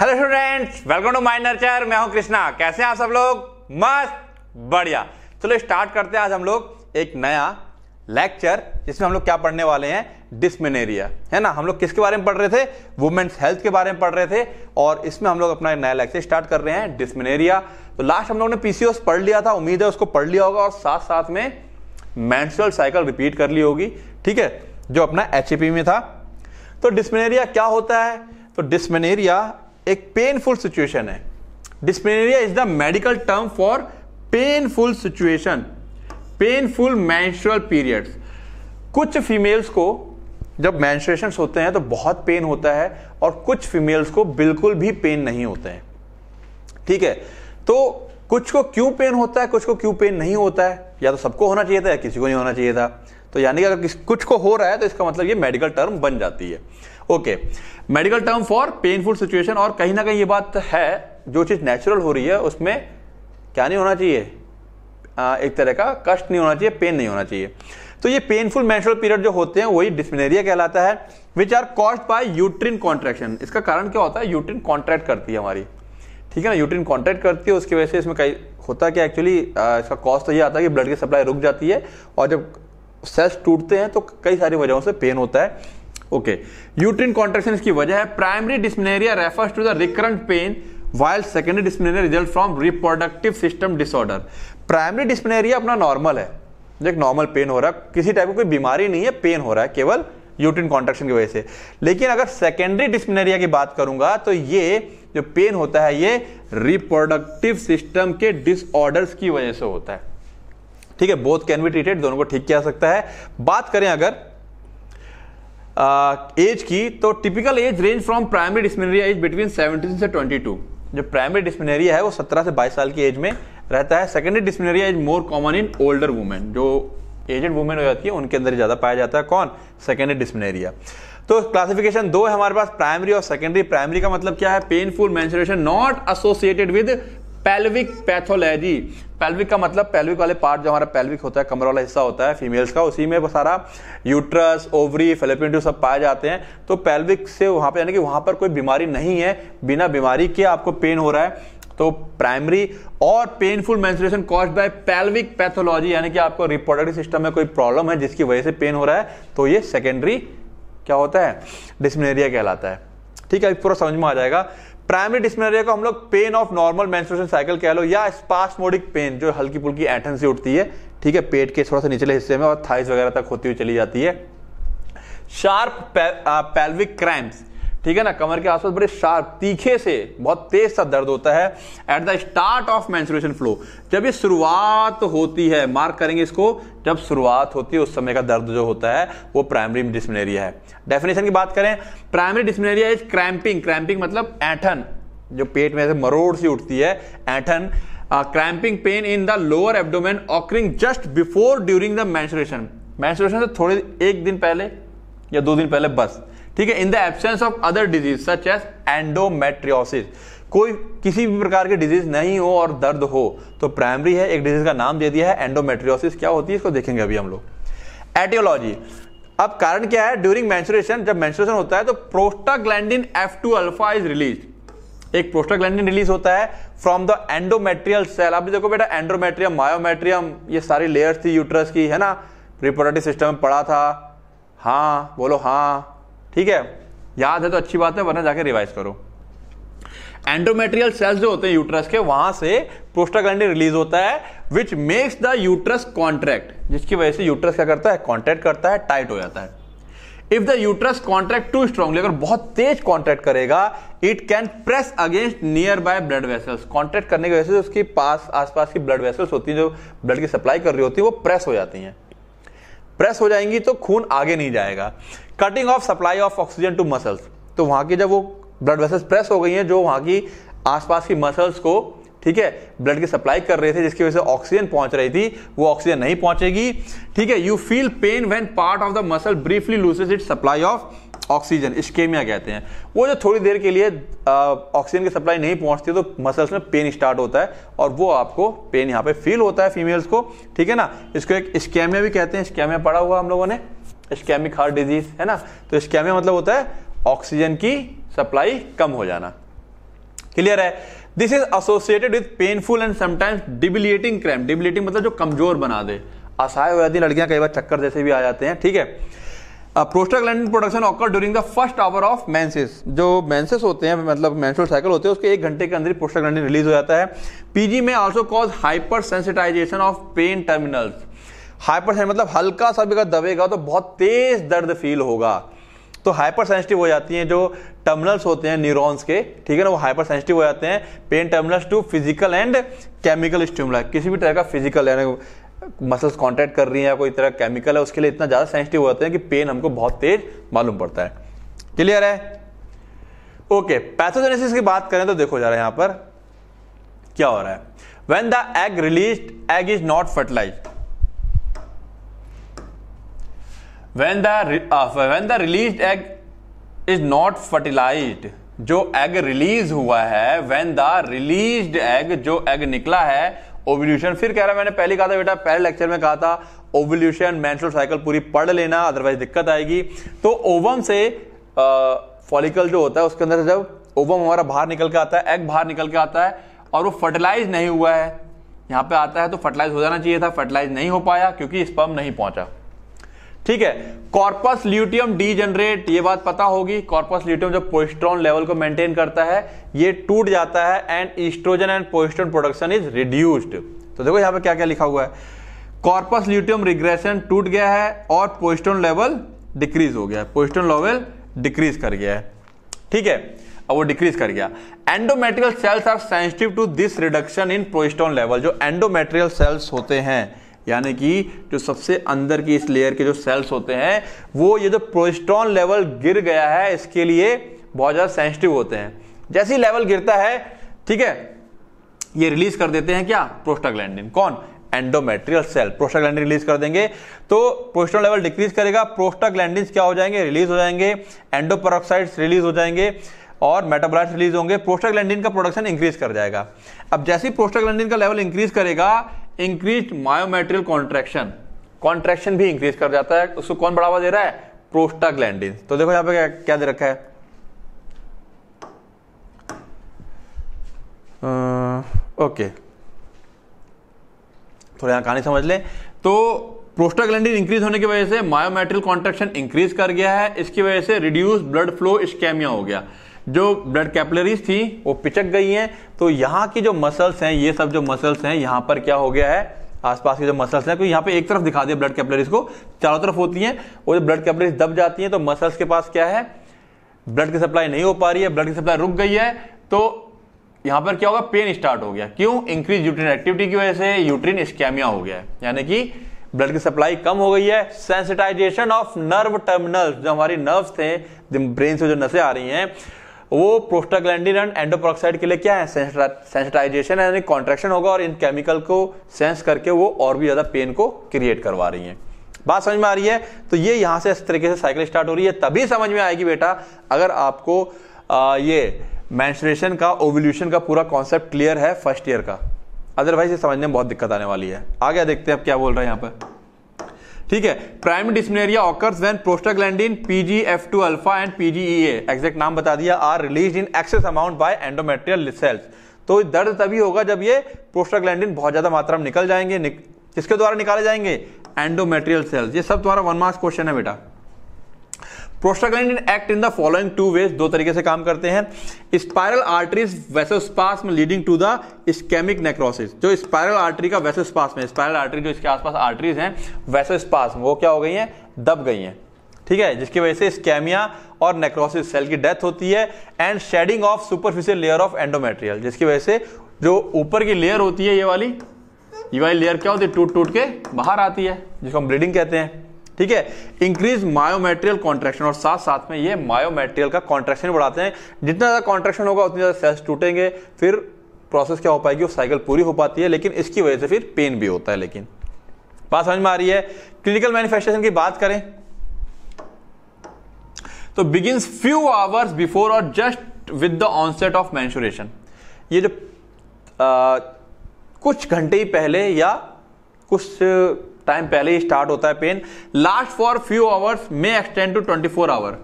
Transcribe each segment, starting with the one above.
hello students welcome to my nurture मैं हूं कृष्णा कैसे हैं आप सब लोग मस्त बढ़िया चलो तो स्टार्ट करते हैं आज हम लोग एक नया लेक्चर जिसमें हम लोग क्या पढ़ने वाले हैं डिस्मिनेरिया है ना हम लोग किसके बारे में पढ़ रहे थे वुमेन्स हेल्थ के बारे में पढ़ रहे थे और इसमें हम लोग अपना नया लेक्चर स्टार्ट कर रहे हैं डिस्मिनेरिया तो लास्ट हम लोग ने पीसीओस पढ़ लिया था उम्मीद है उसको पढ़ लिया होगा और साथ साथ में मैंसुअल साइकिल रिपीट कर ली होगी ठीक है जो अपना एच में था तो डिस्मिनेरिया क्या होता है तो डिस्मिनेरिया एक पेनफुल सिचुएशन है dysmenorrhea is the medical term for painful situation painful menstrual periods कुछ फीमेल्स को जब मैंशुएशन होते हैं तो बहुत पेन होता है और कुछ फीमेल्स को बिल्कुल भी पेन नहीं होते हैं ठीक है तो कुछ को क्यों पेन होता है कुछ को क्यों पेन नहीं होता है या तो सबको होना चाहिए था या किसी को नहीं होना चाहिए था तो यानी कि अगर कुछ को हो रहा है तो इसका मतलब ये मेडिकल टर्म बन जाती है okay medical term for painful situation और कहीं ना कहीं ये बात है जो चीज़ नेचुरल हो रही है उसमें क्या नहीं होना चाहिए आ, एक तरह का कष्ट नहीं होना चाहिए पेन नहीं होना चाहिए तो ये पेनफुल मेंस्ट्रुअल पीरियड जो होते हैं वही डिस्मिनेरिया कहलाता है which are caused by uterine contraction इसका कारण क्या होता है यूट्रिन कॉन्ट्रैक्ट करती है हमारी ठीक है ना यूट्रिन कॉन्ट्रैक्ट करती है उसकी वजह से इसमें कई होता है कि एक्चुअली इसका कॉज तो ये आता है कि ब्लड की सप्लाई रुक जाती है और जब सेल्स टूटते हैं तो कई सारी वजहों से पेन होता है ओके यूट्रिन कॉन्ट्रेक्शन की वजह है primary dysmenorrhea refers to the recurrent pain while secondary dysmenorrhea result from reproductive system disorder primary dysmenorrhea अपना नॉर्मल है एक नॉर्मल पेन हो रहा है किसी टाइप की कोई बीमारी नहीं है पेन हो रहा है केवल यूटिन कॉन्ट्रेक्शन की वजह से लेकिन अगर सेकेंडरी डिस्प्लेरिया की बात करूंगा तो ये जो पेन होता है ये रिप्रोडक्टिव सिस्टम के डिसऑर्डर्स की वजह से होता है ठीक है बोथ कैन बी ट्रीटेड दोनों को ठीक किया सकता है बात करें अगर एज की तो typical age range from primary dysmenorrhea age between seventeen से ट्वेंटी टू जो प्राइमरी डिस्मिनरिया है वो सत्रह से बाईस साल की एज में रहता है secondary dysmenorrhea is more common in older women जो एजेड वुमेन हो जाती है उनके अंदर ज़्यादा पाया जाता है कौन सेकेंडरी डिस्मिनरिया तो क्लासिफिकेशन दो है हमारे पास प्राइमरी और सेकेंडरी प्राइमरी का मतलब क्या है पेनफुल मैं not associated with pelvic pathology pelvic का मतलब पेल्विक वाले पार्ट जो हमारा पेल्विक होता है कमर वाला हिस्सा होता है फीमेल्स का उसी में वो सारा यूट्रस ओवरी फेलोपियन सब पाए जाते हैं तो पेल्विक से वहां पर यानी कि वहां पर कोई बीमारी नहीं है बिना बीमारी के आपको पेन हो रहा है तो प्राइमरी और painful menstruation caused by pelvic pathology यानी कि आपको रिप्रोडक्टिव सिस्टम में कोई प्रॉब्लम है जिसकी वजह से पेन हो रहा है तो ये सेकेंडरी क्या होता है डिस्मिनेरिया कहलाता है ठीक है पूरा समझ में आ जाएगा प्राइमरी डिस्मेरिया को हम लोग pain of normal menstruation cycle कह लो या स्पास्मोडिक पेन जो हल्की फुल्की ऐठन से उठती है ठीक है पेट के थोड़ा सा निचले हिस्से में और थाइस वगैरह तक होती हुई चली जाती है शार्प पेल्विक क्रैम्प्स ठीक है ना कमर के आसपास बड़े शार्प तीखे से बहुत तेज सा दर्द होता है एट द स्टार्ट ऑफ मैं फ्लो जब ये शुरुआत होती है मार्क करेंगे इसको जब शुरुआत होती है उस समय का दर्द जो होता है वो प्राइमरी डिस्मिनेरिया है डेफिनेशन की बात करें primary dysmenorrhea is cramping cramping मतलब ऐठन जो पेट में से मरोड़ सी उठती है ऐठन cramping pain in the lower abdomen occurring just before during the menstruation मैं थोड़े एक दिन पहले या दो दिन पहले बस ठीक है in the absence of other disease such as endometriosis कोई किसी भी प्रकार की डिजीज नहीं हो और दर्द हो तो प्राइमरी है एक डिजीज का नाम दे दिया है एंडोमेट्रियोसिस क्या होती है इसको देखेंगे अभी हम लोग एटियोलॉजी अब कारण क्या है ड्यूरिंग मैंसुरेशन जब मैंसुरेशन होता है तो prostaglandin F two alpha is release एक प्रोस्टाग्लैंडिन रिलीज होता है फ्रॉम द एंडोमेट्रियल सेल आप देखो बेटा एंडोमेट्रियम मायोमेट्रियम ये सारी लेयर्स थी यूट्रस की है ना रिपोर्टिव सिस्टम में पड़ा था हाँ बोलो हाँ ठीक है याद है तो अच्छी बात है वरना जाके रिवाइज करो एंडोमेट्रियल सेल्स जो होते हैं यूट्रस के वहां से प्रोस्टाग्लैंडिन रिलीज होता है which makes the uterus contract जिसकी वजह से यूट्रस क्या करता है कॉन्ट्रैक्ट करता है टाइट हो जाता है if the uterus contract too strongly अगर बहुत तेज कॉन्ट्रैक्ट करेगा it can press against nearby blood vessels contract करने की वजह से उसके पास आसपास की ब्लड वेसल्स होती हैं जो ब्लड की सप्लाई कर रही होती है वो प्रेस हो जाती हैं प्रेस हो जाएंगी तो खून आगे नहीं जाएगा cutting off supply of oxygen to muscles तो वहां की जब वो ब्लड वेसल्स प्रेस हो गई हैं जो वहां की आसपास की मसल्स को ठीक है ब्लड की सप्लाई कर रहे थे जिसकी वजह से ऑक्सीजन पहुंच रही थी वो ऑक्सीजन नहीं पहुंचेगी ठीक है you feel pain when part of the muscle briefly loses it supply of oxygen ischemia कहते हैं वो जो थोड़ी देर के लिए ऑक्सीजन की सप्लाई नहीं पहुंचती तो मसल्स में पेन स्टार्ट होता है और वो आपको पेन यहाँ पे फील होता है फीमेल्स को ठीक है ना इसको एक इश्केमिया भी कहते हैं इश्केमिया पड़ा हुआ हम लोगों ने इश्केमिक हार्ट डिजीज है ना तो इश्केमिया मतलब होता है ऑक्सीजन की सप्लाई कम हो जाना क्लियर है this is associated with painful and sometimes debilitating cramp debilitating मतलब जो कमजोर बना दे असहाय हो जाती है लड़कियां कई बार चक्कर जैसे भी आ जाते हैं ठीक है prostaglandin production occur during the first hour of menses जो मैंसेस होते हैं मतलब मैंसुरल साइकिल होते हैं उसके एक घंटे के अंदर ही प्रोस्टाग्लैंडिन रिलीज हो जाता है पीजी में also cause hypersensitization of pain terminals hyper मतलब हल्का सा भी अगर दबेगा तो बहुत तेज दर्द फील होगा तो हाइपर सेंसिटिव हो जाती हैं जो टर्मिनल्स होते हैं न्यूरॉन्स के ठीक है ना वो हाइपर सेंसिटिव हो जाते हैं pain terminals to physical and chemical stimuli किसी भी तरह का फिजिकल यानी मसल्स कॉन्टैक्ट कर रही हैं या कोई तरह केमिकल है उसके लिए इतना ज़्यादा सेंसिटिव हो जाते हैं कि पेन हमको बहुत तेज मालूम पड़ता है क्लियर है ओके पैथोजेनेसिस की बात करें तो देखो जा रहा है यहां पर क्या हो रहा है when the egg release egg is not fertilize when the when the release egg is not fertilize जो एग रिलीज हुआ है वेन द रिलीज एग जो एग निकला है ओवल्यूशन फिर कह रहा मैंने पहले कहा था बेटा पहले लेक्चर में कहा था ओवल्यूशन मैंसुरल साइकिल पूरी पढ़ लेना अदरवाइज दिक्कत आएगी तो ओवम से फॉलिकल जो होता है उसके अंदर जब ओवम हमारा बाहर निकल के आता है एग बाहर निकल के आता है और वो फर्टिलाइज नहीं हुआ है यहां पे आता है तो फर्टिलाइज हो जाना चाहिए था फर्टिलाइज नहीं हो पाया क्योंकि स्पर्म नहीं पहुंचा ठीक है कॉर्पस ल्यूटियम जनरेट ये बात पता होगी कॉर्पस ल्यूटियम जो पोस्ट्रॉन लेवल को मेंटेन करता है ये टूट जाता है and estrogen and progesterone production is reduced तो देखो यहां पे क्या क्या लिखा हुआ है कॉर्पस ल्यूटियम रिग्रेशन टूट गया है और पोस्ट्रॉन लेवल डिक्रीज हो गया है पोस्ट्रॉन लेवल डिक्रीज कर गया है ठीक है अब वो डिक्रीज कर गया endometrial cells are sensitive to this reduction in progesterone level जो एंडोमेट्रियल सेल्स होते हैं यानी कि जो सबसे अंदर की इस लेयर के जो सेल्स होते हैं वो ये जो प्रोस्ट्रॉन लेवल गिर गया है इसके लिए बहुत ज़्यादा सेंसिटिव होते हैं जैसे ही लेवल गिरता है ठीक है ये रिलीज कर देते हैं क्या प्रोस्टाग्लैंडिन कौन एंडोमेट्रियल सेल प्रोस्टाग्लैंडिन रिलीज कर देंगे तो प्रोस्टोन लेवल डिक्रीज करेगा प्रोस्टाग्लैंडिन क्या हो जाएंगे रिलीज हो जाएंगे एंडोपरऑक्साइड्स रिलीज हो जाएंगे और मेटाबोलाइट रिलीज होंगे प्रोस्टाग्लैंडिन का प्रोडक्शन इंक्रीज कर जाएगा अब जैसे ही प्रोस्टाग्लैंडिन का लेवल इंक्रीज करेगा इंक्रीज मायोमेट्रियल कॉन्ट्रेक्शन कॉन्ट्रेक्शन भी इंक्रीज कर जाता है उसको कौन बढ़ावा दे रहा है प्रोस्टाग्लैंडिन तो देखो यहां पे क्या, क्या दे रखा है ओके थोड़ा यहां कहानी समझ ले तो प्रोस्टाग्लैंडिन इंक्रीज होने की वजह से मायोमेट्रियल कॉन्ट्रेक्शन इंक्रीज कर गया है इसकी वजह से रिड्यूस ब्लड फ्लो स्कैमिया हो गया जो ब्लड कैपलरीज थी वो पिचक गई हैं तो यहाँ की जो मसल्स हैं ये सब जो मसल्स हैं यहाँ पर क्या हो गया है आसपास के जो मसल्स हैं तो यहाँ पे एक तरफ दिखा दिया ब्लड कैपलरीज को चारों तरफ होती हैं वो जो ब्लड कैपलरीज दब जाती हैं तो मसल्स के पास क्या है ब्लड की सप्लाई नहीं हो पा रही है ब्लड की सप्लाई रुक गई है तो यहाँ पर क्या होगा पेन स्टार्ट हो गया क्यों इंक्रीज यूट्रीन एक्टिविटी की वजह से यूट्रीन स्कैमिया हो गया है यानी कि ब्लड की सप्लाई कम हो गई है सेंसिटाइजेशन ऑफ नर्व टर्मिनल्स जो हमारी नर्व्स थे ब्रेन से जो नसें आ रही हैं वो प्रोस्टाग्लैंडिन एंड एंडोपरऑक्साइड के लिए क्या है सेंसिटाइजेशन यानी कॉन्ट्रेक्शन होगा और इन केमिकल को सेंस करके वो और भी ज़्यादा पेन को क्रिएट करवा रही है बात समझ में आ रही है तो ये यहां से इस तरीके से साइकिल स्टार्ट हो रही है तभी समझ में आएगी बेटा अगर आपको आ, ये मैंसुरेशन का ओवल्यूशन का पूरा कॉन्सेप्ट क्लियर है फर्स्ट ईयर का अदरवाइज ये समझने में बहुत दिक्कत आने वाली है आगे देखते हैं अब क्या बोल रहे हैं यहाँ पर ठीक है prime dysmenorrhea occurs G prostaglandin two alpha and PGEA exact नाम बता दिया are release in excess amount by endometrial cells तो दर्द तभी होगा जब ये प्रोस्टाग्लैंडिन बहुत ज्यादा मात्रा में निकल जाएंगे निक, किसके द्वारा निकाले जाएंगे एंडोमेट्रियल सेल्स ये सब तुम्हारा वन मार्क्स क्वेश्चन है बेटा prostaglandin act in the following two ways दो तरीके से काम करते हैं spiral arteries vasospasm leading to the ischemic necrosis जो स्पायरल आर्टरी का वेसोस्पास में स्पायरल आर्टरी जो इसके आसपास आर्टरीज हैं में वो क्या हो गई हैं दब गई हैं ठीक है जिसकी वजह से स्कैमिया और नेक्रोसिस सेल की डेथ होती है and shedding of superficial layer of endometrial जिसकी वजह से जो ऊपर की लेयर होती है ये वाली ये वाली लेयर क्या होती है टूट टूट के बाहर आती है जिसको हम ब्लीडिंग कहते हैं ठीक है इंक्रीज मायोमेट्रियल कॉन्ट्रेक्शन और साथ साथ में ये मायोमेट्रियल का कॉन्ट्रेक्शन बढ़ाते हैं जितना ज़्यादा कॉन्ट्रेक्शन होगा उतनी ज़्यादा सेल्स टूटेंगे फिर प्रोसेस क्या हो पाएगी वो साइकिल पूरी हो पाती है लेकिन इसकी वजह से फिर पेन भी होता है लेकिन बात समझ में आ रही है क्लिनिकल मैनिफेस्टेशन की बात करें तो बिगिंस फ्यू आवर्स बिफोर और just with the onset of menstruation ये जो आ, कुछ घंटे ही पहले या कुछ टाइम पहले ही स्टार्ट होता है pain last for few hours may extend to 24 hour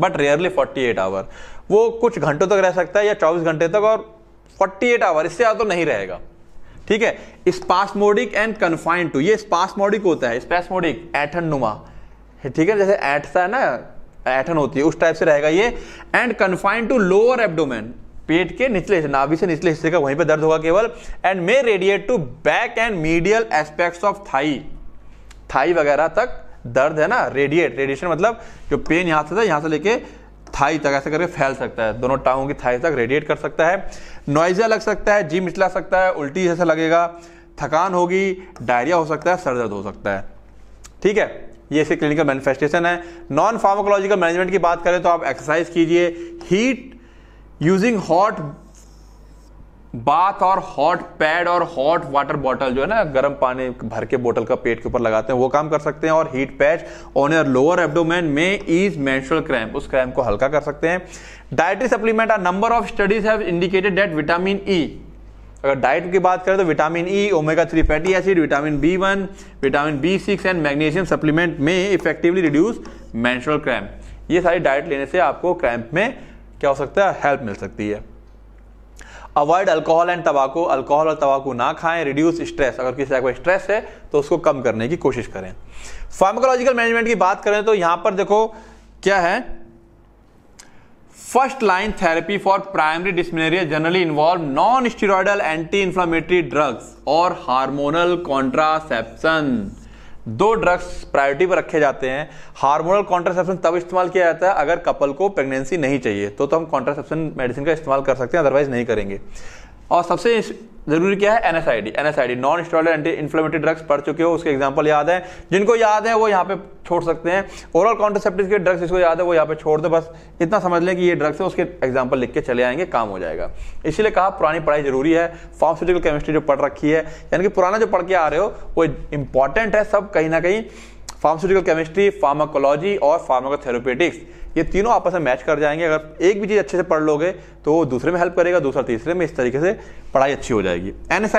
but rarely 48 hour वो कुछ घंटों तक रह सकता है या 24 घंटे तक और 48 आवर इससे ज़्यादा तो नहीं रहेगा ठीक है स्पास्मोडिक एंड कन्फाइंड टू ये स्पास्मोडिक होता है स्पास्मोडिक एठन नुमा ठीक है जैसे ऐठता है ना एठन होती है उस टाइप से रहेगा ये and confined to lower abdomen पेट के निचले हिस्से नाभि से निचले हिस्से का वहीं पे दर्द होगा केवल and may radiate to back and medial aspects of thigh thigh वगैरह तक दर्द है ना रेडिएट रेडिएशन मतलब जो पेन यहाँ से था यहाँ से लेके थाई तक ऐसे करके फैल सकता है दोनों टांगों की थाई तक रेडिएट कर सकता है नॉइजा लग सकता है जी मिचला सकता है उल्टी जैसा लगेगा थकान होगी डायरिया हो सकता है सर दर्द हो सकता है ठीक है ये इसके क्लिनिकल मैनिफेस्टेशन है नॉन फार्माकोलॉजिकल मैनेजमेंट की बात करें तो आप एक्सरसाइज कीजिए हीट यूजिंग हॉट बाथ और हॉट पैड और हॉट वाटर बॉटल जो है ना गर्म पानी भर के बोतल का पेट के ऊपर लगाते हैं वो काम कर सकते हैं और heat patch on your lower abdomen may ease menstrual cramp उस क्रैम्प को हल्का कर सकते हैं dietary supplement are number of studies have indicated that vitamin E अगर डाइट की बात करें तो vitamin E omega three fatty acid vitamin B one vitamin B six and magnesium supplement may effectively reduce menstrual cramp ये सारी diet लेने से आपको क्रैम्प में क्या हो सकता है हेल्प मिल सकती है अवॉइड अल्कोहल एंड तबाकू अल्कोहल और तबाकू ना खाएं रिड्यूस स्ट्रेस अगर किसी को स्ट्रेस है तो उसको कम करने की कोशिश करें फार्माकोलॉजिकल मैनेजमेंट की बात करें तो यहां पर देखो क्या है first line therapy for primary dysmenorrhea generally involve non steroidal anti inflammatory drugs और हार्मोनल कॉन्ट्रासेप्शन दो ड्रग्स प्रायोरिटी पर रखे जाते हैं हार्मोनल कॉन्ट्रासेप्शन तब इस्तेमाल किया जाता है अगर कपल को प्रेगनेंसी नहीं चाहिए तो, तो हम कॉन्ट्रासेप्शन मेडिसिन का इस्तेमाल कर सकते हैं अदरवाइज नहीं करेंगे और सबसे जरूरी क्या है NSAID NSAID non steroidal anti inflammatory drugs पढ़ चुके हो उसके एग्जांपल याद है जिनको याद है वो यहाँ पे छोड़ सकते हैं ओरल कॉन्ट्रसेप्टिव के ड्रग्स जिसको याद है वो यहाँ पे छोड़ दो बस इतना समझ लें कि ये ड्रग्स है उसके एग्जाम्पल लिख के चले आएंगे काम हो जाएगा इसीलिए कहा पुरानी पढ़ाई जरूरी है फार्मास्यूटिकल केमिस्ट्री जो पढ़ रखी है यानी कि पुराना जो पढ़ के आ रहे हो वो इंपॉर्टेंट है सब कहीं ना कहीं फार्मास्यूटिकल केमिस्ट्री फार्माकोलॉजी और फार्माकोथेरोपेटिक्स ये तीनों आपस में मैच कर जाएंगे अगर एक भी चीज़ अच्छे से पढ़ लोगे तो दूसरे में हेल्प करेगा दूसरा तीसरे में इस तरीके से पढ़ाई अच्छी हो जाएगी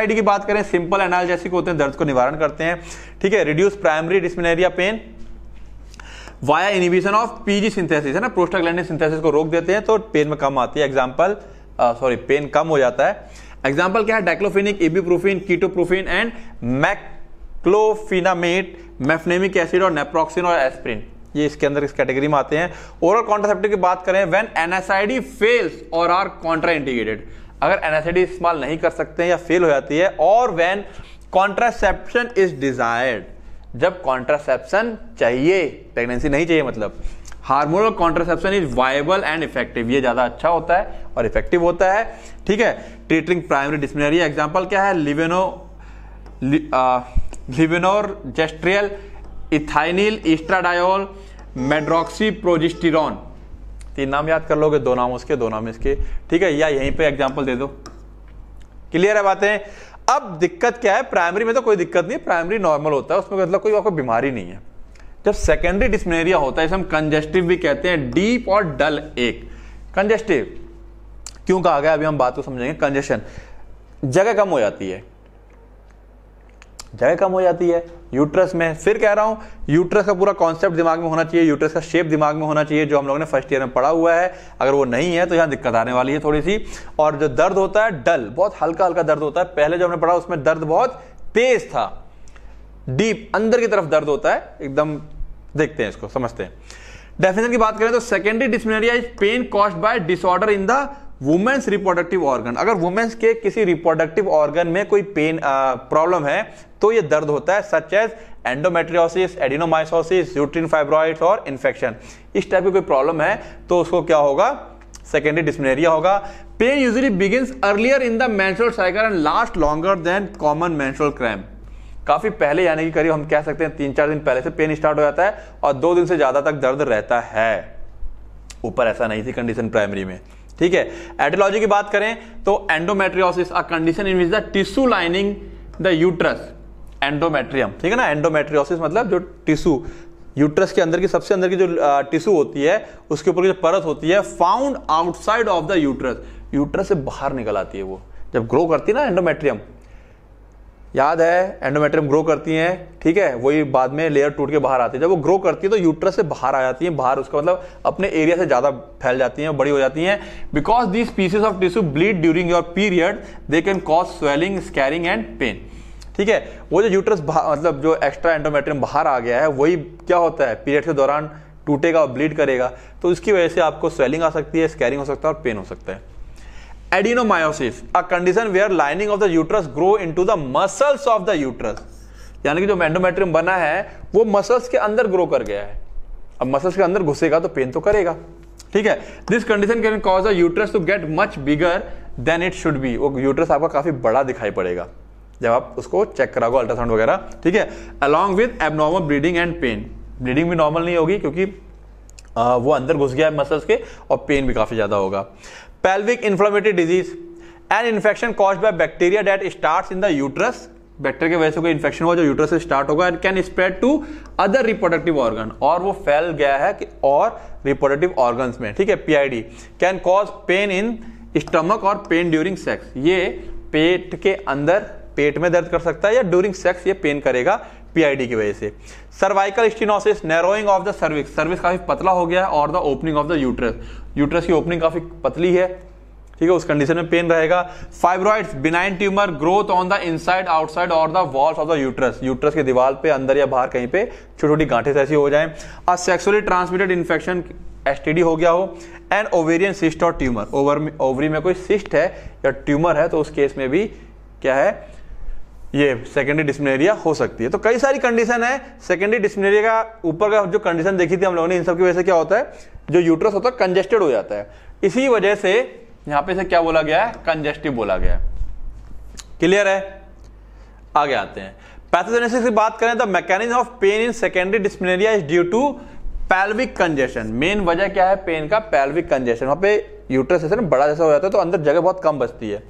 डी की बात करें सिंपल एनालजेसिक होते हैं दर्द को निवारण करते हैं ठीक है reduce primary dysmenorrhea pain via inhibition of PG synthesis है ना प्रोस्टाग्लैंडिन सिंथेसिस को रोक देते हैं तो पेन में कम आती है एग्जाम्पल सॉरी पेन कम हो जाता है एग्जाम्पल क्या है diclofenac ibuprofen ketoprofen and meclofenamate mefenamic acid और नेप्रोक्सिन और एस्प्रिन ये इसके अंदर इस कैटेगरी में आते हैं ओरल कॉन्ट्रासेप्टिव की बात करें व्हेन एनएसआईडी फेल्स और आर कॉन्ट्रा इंडिकेटेड अगर एनएसआईडी इस्तेमाल नहीं कर सकते हैं या फेल हो जाती है और व्हेन कॉन्ट्रासेप्शन इज डिजायर्ड जब कॉन्ट्रासेप्शन चाहिए प्रेगनेंसी नहीं चाहिए मतलब hormonal contraception is viable and effective ये ज्यादा अच्छा होता है और इफेक्टिव होता है ठीक है ट्रीटिंग प्राइमरी डिस्मिनरी एग्जाम्पल क्या है लिवेनो लिवेनोर जेस्ट्रियल इथाइनिल इस्ट्राडायोल मेड्रोक्सी प्रोजिस्टिरोन तीन नाम याद कर लोगे दो नाम उसके दो नाम इसके ठीक है या यहीं पे एग्जांपल दे दो क्लियर है बातें अब दिक्कत क्या है प्राइमरी में तो कोई दिक्कत नहीं प्राइमरी नॉर्मल होता है उसमें मतलब कोई आपको बीमारी नहीं है जब सेकेंडरी डिस्मनेरिया होता है इसे हम कंजेस्टिव भी कहते हैं डीप और डल एक कंजेस्टिव क्यों कहा गया अभी हम बात को समझेंगे कंजेशन जगह कम हो जाती है जगह कम हो जाती है यूट्रस में फिर कह रहा हूं यूट्रस का पूरा कॉन्सेप्ट दिमाग में होना चाहिए यूट्रस का शेप दिमाग में होना चाहिए जो हम लोगों ने फर्स्ट ईयर में पढ़ा हुआ है अगर वो नहीं है तो यहां दिक्कत आने वाली है थोड़ी सी और जो दर्द होता है डल बहुत हल्का हल्का दर्द होता है पहले जो हमने पढ़ा उसमें दर्द बहुत तेज था डीप अंदर की तरफ दर्द होता है एकदम देखते हैं इसको समझते हैं डेफिनेशन की बात करें तो secondary dysmenorrhea is pain caused by disorder in the women's reproductive organ अगर वुमेन्स के किसी रिप्रोडक्टिव ऑर्गन में कोई पेन प्रॉब्लम है तो ये दर्द होता है such as endometriosis adenomyosis uterine fibroid और इन्फेक्शन इस टाइप की कोई प्रॉब्लम है तो उसको क्या होगा सेकेंडरी डिस्मिनेरिया होगा pain usually begins earlier in the menstrual cycle and last longer than common menstrual cramp काफी पहले यानी कि करीब हम कह सकते हैं तीन चार दिन पहले से पेन स्टार्ट हो जाता है और दो दिन से ज्यादा तक दर्द रहता है ऊपर ऐसा नहीं थी कंडीशन प्राइमरी में ठीक है एटियोलॉजी की बात करें तो endometriosis a condition in which the tissue lining the uterus endometrium ठीक है ना एंडोमेट्रियोसिस मतलब जो टिश्यू यूट्रस के अंदर की सबसे अंदर की जो टिश्यू होती है उसके ऊपर की जो परत होती है found outside of the uterus uterus से बाहर निकल आती है वो जब ग्रो करती है ना एंडोमेट्रियम याद है एंडोमेट्रियम ग्रो करती हैं ठीक है वही बाद में लेयर टूट के बाहर आती है जब वो ग्रो करती है तो यूट्रस से बाहर आ जाती है बाहर उसका मतलब अपने एरिया से ज़्यादा फैल जाती हैं बड़ी हो जाती हैं because this pieces of tissue bleed during your period they can cause swelling scarring and pain ठीक है वो जो यूट्रस मतलब जो एक्स्ट्रा एंडोमेट्रियम बाहर आ गया है वही क्या होता है पीरियड के दौरान टूटेगा और ब्लीड करेगा तो इसकी वजह से आपको स्वेलिंग आ सकती है स्कैरिंग हो सकता है और पेन हो सकता है adenomyosis a condition where lining of the uterus grow into the muscles of the uterus यानी कि जो एंडोमेट्रियम बना है वो मसल्स के अंदर ग्रो कर गया है अब मसल्स के अंदर घुसेगा तो पेन तो करेगा ठीक है this condition can cause a uterus to get much bigger than it should be वो यूट्रस आपका काफी बड़ा दिखाई पड़ेगा जब आप उसको चेक कराओगे अल्ट्रासाउंड वगैरह ठीक है along with abnormal bleeding and pain bleeding भी नॉर्मल नहीं होगी क्योंकि आ, वो अंदर घुस गया है मसल्स के और पेन भी काफ़ी ज़्यादा होगा pelvic inflammatory disease an infection cause by bacteria that start in the uterus bacteria की वजह से कोई इन्फेक्शन हुआ जो यूट्रस से स्टार्ट होगा and can spread to other reproductive organ और वो फैल गया है कि और रिप्रोडक्टिव ऑर्गन्स में ठीक है PID can cause pain in stomach और पेन ड्यूरिंग सेक्स ये पेट के अंदर पेट में दर्द कर सकता है या ड्यूरिंग सेक्स ये पेन करेगा पीआईडी की वजह से cervical stenosis narrowing of the cervix cervix काफ़ी पतला हो गया है और the opening of the uterus uterus की ओपनिंग काफ़ी पतली है ठीक है उस कंडीशन में पेन रहेगा fibroids benign tumour growth on the inside outside और the walls of the uterus uterus की दीवार पे अंदर या बाहर कहीं पे छोटी छोटी गांठे ऐसी हो जाए और सेक्सुअली ट्रांसमिटेड इन्फेक्शन एसटीडी हो गया हो एंड ओवेरियन सिस्ट और ट्यूमर ओवर ओवरी में कोई सिस्ट है या ट्यूमर है तो उस केस में भी क्या है ये सेकेंडरी डिस्मिनेरिया हो सकती है तो कई सारी कंडीशन है सेकेंडरी डिस्मिनेरिया का ऊपर का जो कंडीशन देखी थी हम लोगों ने इन सब की वजह से क्या होता है जो यूट्रस होता है कंजेस्टेड हो जाता है इसी वजह से यहां पे से क्या बोला गया है कंजेस्टिव बोला गया है क्लियर है आगे आते हैं पैथोजेनेसिस की बात करें तो mechanism of pain in secondary dysmenorrhea is due to pelvic congestion main वजह क्या है पेन का पैल्विक कंजेशन वहां पे यूट्रस बड़ा जैसा हो जाता है तो अंदर जगह बहुत कम बचती है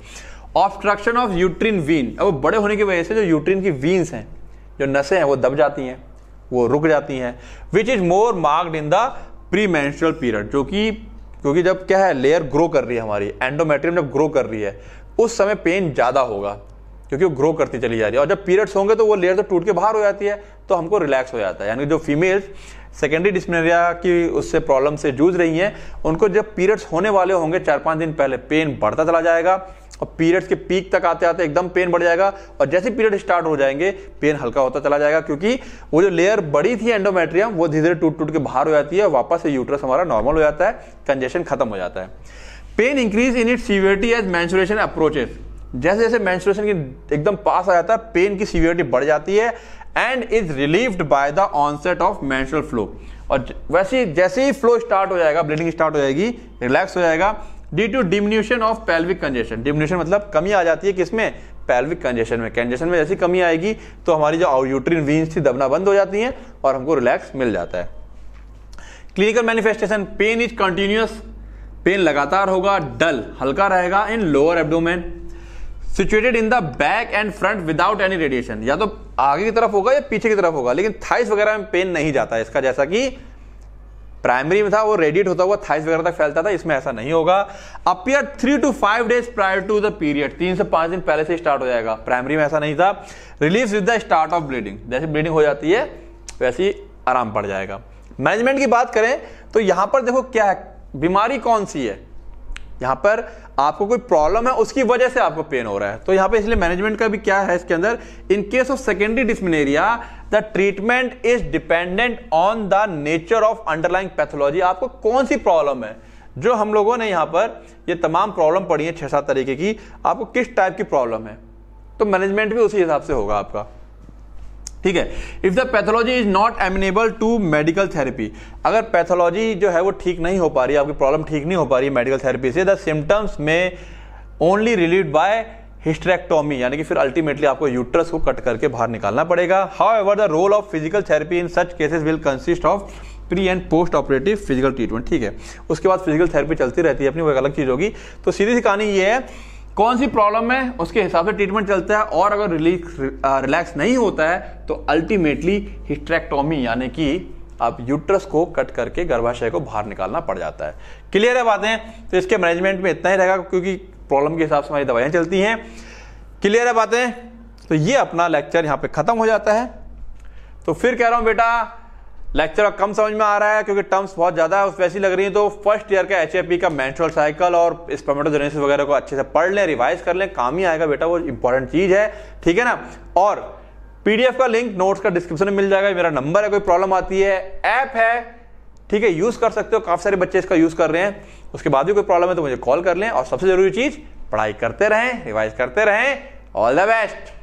ऑब्स्ट्रक्शन ऑफ यूट्रीन वीन वो बड़े होने की वजह से जो यूट्रीन की वीन्स हैं जो नसें हैं वो दब जाती हैं वो रुक जाती हैं which is more marked in the premenstrual period जो कि क्योंकि जब क्या है लेयर ग्रो कर रही है हमारी एंडोमेट्रियम जब ग्रो कर रही है उस समय पेन ज़्यादा होगा क्योंकि वो ग्रो करती चली जा रही है और जब पीरियड्स होंगे तो वो लेयर तो टूट के बाहर हो जाती है तो हमको रिलैक्स हो जाता है यानी जो फीमेल्स सेकेंडरी डिस्मेरिया की उससे प्रॉब्लम से जूझ रही हैं उनको जब पीरियड्स होने वाले होंगे चार पाँच दिन पहले पेन बढ़ता चला जाएगा और पीरियड्स के पीक तक आते आते एकदम पेन बढ़ जाएगा और जैसे पीरियड स्टार्ट हो जाएंगे पेन हल्का होता चला जाएगा क्योंकि वो जो लेयर बड़ी थी एंडोमेट्रियम वो धीरे धीरे टूट टूट के बाहर हो जाती है वापस से यूट्रस हमारा नॉर्मल हो जाता है कंजेशन खत्म हो जाता है pain increase in it severity as menstruation approaches जैसे जैसे मैंसुरेशन के एकदम पास आ जाता है पेन की सीवियरिटी बढ़ जाती है and is relieved by the onset of menstrual flow और वैसे जैसे ही फ्लो स्टार्ट हो जाएगा ब्लीडिंग स्टार्ट हो जाएगी रिलैक्स हो जाएगा due to diminution of pelvic congestion diminution मतलब कमी आ जाती है किसमें पेल्विक कंजेशन में कंजेशन में जैसी कमी आएगी तो हमारी जो यूट्रिन वीन्स थी दबना बंद हो जाती है और हमको रिलैक्स मिल जाता है clinical manifestation pain is continuous pain लगातार होगा डल हल्का रहेगा in lower abdomen situated in the back and front without any radiation या तो आगे की तरफ होगा या पीछे की तरफ होगा लेकिन थाइस वगैरह में पेन नहीं जाता इसका जैसा कि प्राइमरी में था वो रेडिएट होता हुआ थाइस वगैरह तक फैलता था इसमें ऐसा नहीं होगा appear three to five days prior to the period तीन से पांच दिन पहले से स्टार्ट हो जाएगा प्राइमरी में ऐसा नहीं था release with the start of bleeding जैसे ब्लीडिंग हो जाती है वैसे ही आराम पड़ जाएगा मैनेजमेंट की बात करें तो यहां पर देखो क्या है बीमारी कौन सी है यहां पर आपको कोई प्रॉब्लम है उसकी वजह से आपको पेन हो रहा है तो यहां पे इसलिए मैनेजमेंट का भी क्या है इसके अंदर in case of secondary dysmenorrhea the treatment is dependent on the nature of underlying pathology आपको कौन सी प्रॉब्लम है जो हम लोगों ने यहाँ पर ये तमाम प्रॉब्लम पड़ी है छः सात तरीके की आपको किस टाइप की प्रॉब्लम है तो मैनेजमेंट भी उसी हिसाब से होगा आपका ठीक है if the pathology is not amenable to medical therapy अगर पैथोलॉजी जो है वो ठीक नहीं हो पा रही है आपकी प्रॉब्लम ठीक नहीं हो पा रही है मेडिकल थेरेपी से the symptoms may only relieve by hysterectomy यानी कि फिर अल्टीमेटली आपको यूट्रस को कट करके बाहर निकालना पड़ेगा however the role of physical therapy in such cases will consist of pre and post operative physical treatment ठीक है उसके बाद फिजिकल थेरेपी चलती रहती है अपनी वो एक अलग चीज़ होगी तो सीधी सी कहानी ये है कौन सी प्रॉब्लम है उसके हिसाब से ट्रीटमेंट चलता है और अगर रिलीक्स रिलैक्स नहीं होता है तो अल्टीमेटली हिस्ट्रेक्टोमी यानी कि आप यूट्रस को कट करके गर्भाशय को बाहर निकालना पड़ जाता है क्लियर है बातें तो इसके मैनेजमेंट में इतना ही रहेगा क्योंकि प्रॉब्लम के हिसाब से हमारी दवाइयाँ चलती हैं क्लियर है बातें तो ये अपना लेक्चर यहाँ पे ख़त्म हो जाता है तो फिर कह रहा हूँ बेटा लेक्चर कम समझ में आ रहा है क्योंकि टर्म्स बहुत ज़्यादा वैसी लग रही हैं तो फर्स्ट ईयर का एच का मैंस्ट्रल साइकिल और स्पर्मेटोजेनेसिस वगैरह को अच्छे से पढ़ लें रिवाइज कर लें काम ही आएगा बेटा वो इंपॉर्टेंट चीज़ है ठीक है ना और पीडीएफ का लिंक नोट्स का डिस्क्रिप्शन में मिल जाएगा मेरा नंबर है कोई प्रॉब्लम आती है ऐप है ठीक है यूज़ कर सकते हो काफ़ी सारे बच्चे इसका यूज़ कर रहे हैं उसके बाद भी कोई प्रॉब्लम है तो मुझे कॉल कर लें और सबसे ज़रूरी चीज़ पढ़ाई करते रहें रिवाइज करते रहें ऑल द बेस्ट